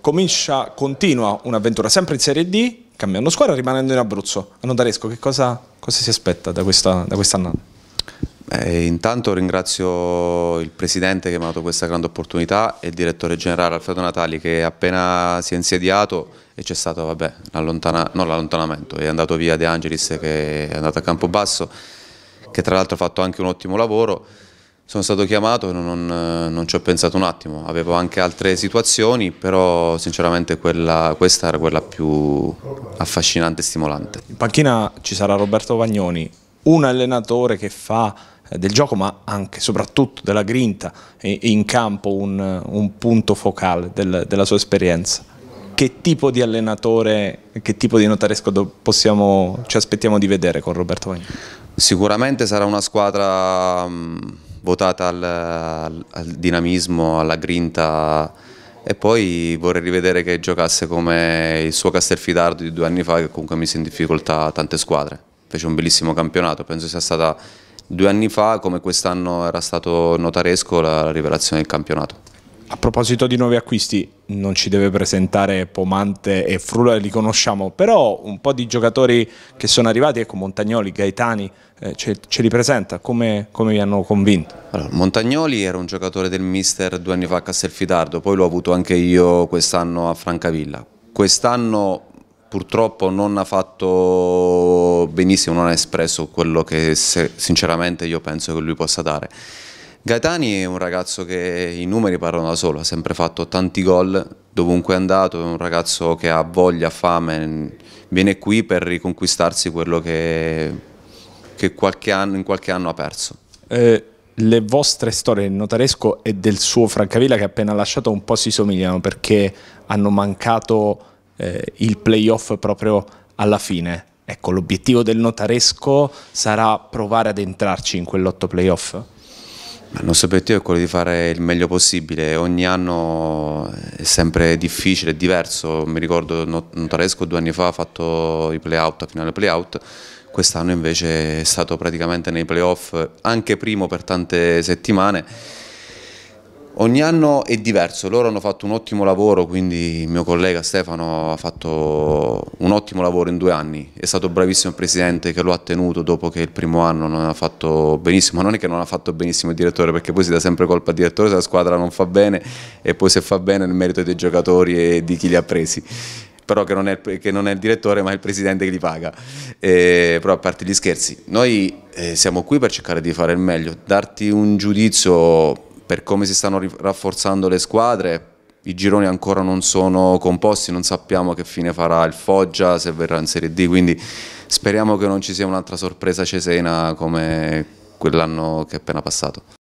Comincia, continua un'avventura sempre in Serie D, cambiando squadra, rimanendo in Abruzzo. A Notaresco, che cosa, cosa si aspetta da quest'annata? Quest eh, intanto ringrazio il Presidente che mi ha dato questa grande opportunità e il Direttore Generale Alfredo Natali che appena si è insediato e c'è stato vabbè, non l'allontanamento, è andato via De Angelis che è andato a Campobasso che tra l'altro ha fatto anche un ottimo lavoro sono stato chiamato e non, non, ci ho pensato un attimo, avevo anche altre situazioni, però sinceramente quella, questa era quella più affascinante e stimolante. In panchina ci sarà Roberto Vagnoni, un allenatore che fa eh, del gioco ma anche e soprattutto della grinta in campo un, un punto focale del, della sua esperienza. Che tipo di allenatore, che tipo di notaresco possiamo, ci aspettiamo di vedere con Roberto Vagnoni? Sicuramente sarà una squadra mm, votata al, al, al dinamismo, alla grinta e poi vorrei rivedere che giocasse come il suo Castelfidardo di due anni fa che comunque mise in difficoltà tante squadre. Fece un bellissimo campionato, penso sia stata due anni fa come quest'anno era stato notaresco la rivelazione del campionato. A proposito di nuovi acquisti, non ci deve presentare Pomante e Frula, li conosciamo, però un po' di giocatori che sono arrivati, ecco Montagnoli, Gaetani, eh, ce, ce, li presenta, come, come vi hanno convinto? Allora, Montagnoli era un giocatore del mister due anni fa a Castelfidardo, poi l'ho avuto anche io quest'anno a Francavilla. Quest'anno purtroppo non ha fatto benissimo, non ha espresso quello che se, sinceramente io penso che lui possa dare. Gaetani è un ragazzo che i numeri parlano da solo, ha sempre fatto tanti gol dovunque è andato, è un ragazzo che ha voglia, fame, viene qui per riconquistarsi quello che, che qualche anno, in qualche anno ha perso. Eh, le vostre storie del notaresco e del suo Francavilla che ha appena lasciato un po' si somigliano perché hanno mancato eh, il playoff proprio alla fine. Ecco, l'obiettivo del notaresco sarà provare ad entrarci in quell'otto playoff? Il nostro obiettivo è quello di fare il meglio possibile, ogni anno è sempre difficile, è diverso, mi ricordo Notaresco due anni fa ha fatto i play-out, a finale play-out, quest'anno invece è stato praticamente nei play-off anche primo per tante settimane Ogni anno è diverso, loro hanno fatto un ottimo lavoro, quindi il mio collega Stefano ha fatto un ottimo lavoro in due anni, è stato bravissimo il presidente che lo ha tenuto dopo che il primo anno non ha fatto benissimo, ma non è che non ha fatto benissimo il direttore perché poi si dà sempre colpa al direttore se la squadra non fa bene e poi se fa bene nel merito dei giocatori e di chi li ha presi però che non, è, che non, è, il direttore ma è il presidente che li paga. Eh, però a parte gli scherzi, noi eh, siamo qui per cercare di fare il meglio, darti un giudizio per come si stanno rafforzando le squadre, i gironi ancora non sono composti, non sappiamo che fine farà il Foggia, se verrà in Serie D, quindi speriamo che non ci sia un'altra sorpresa cesena come quell'anno che è appena passato.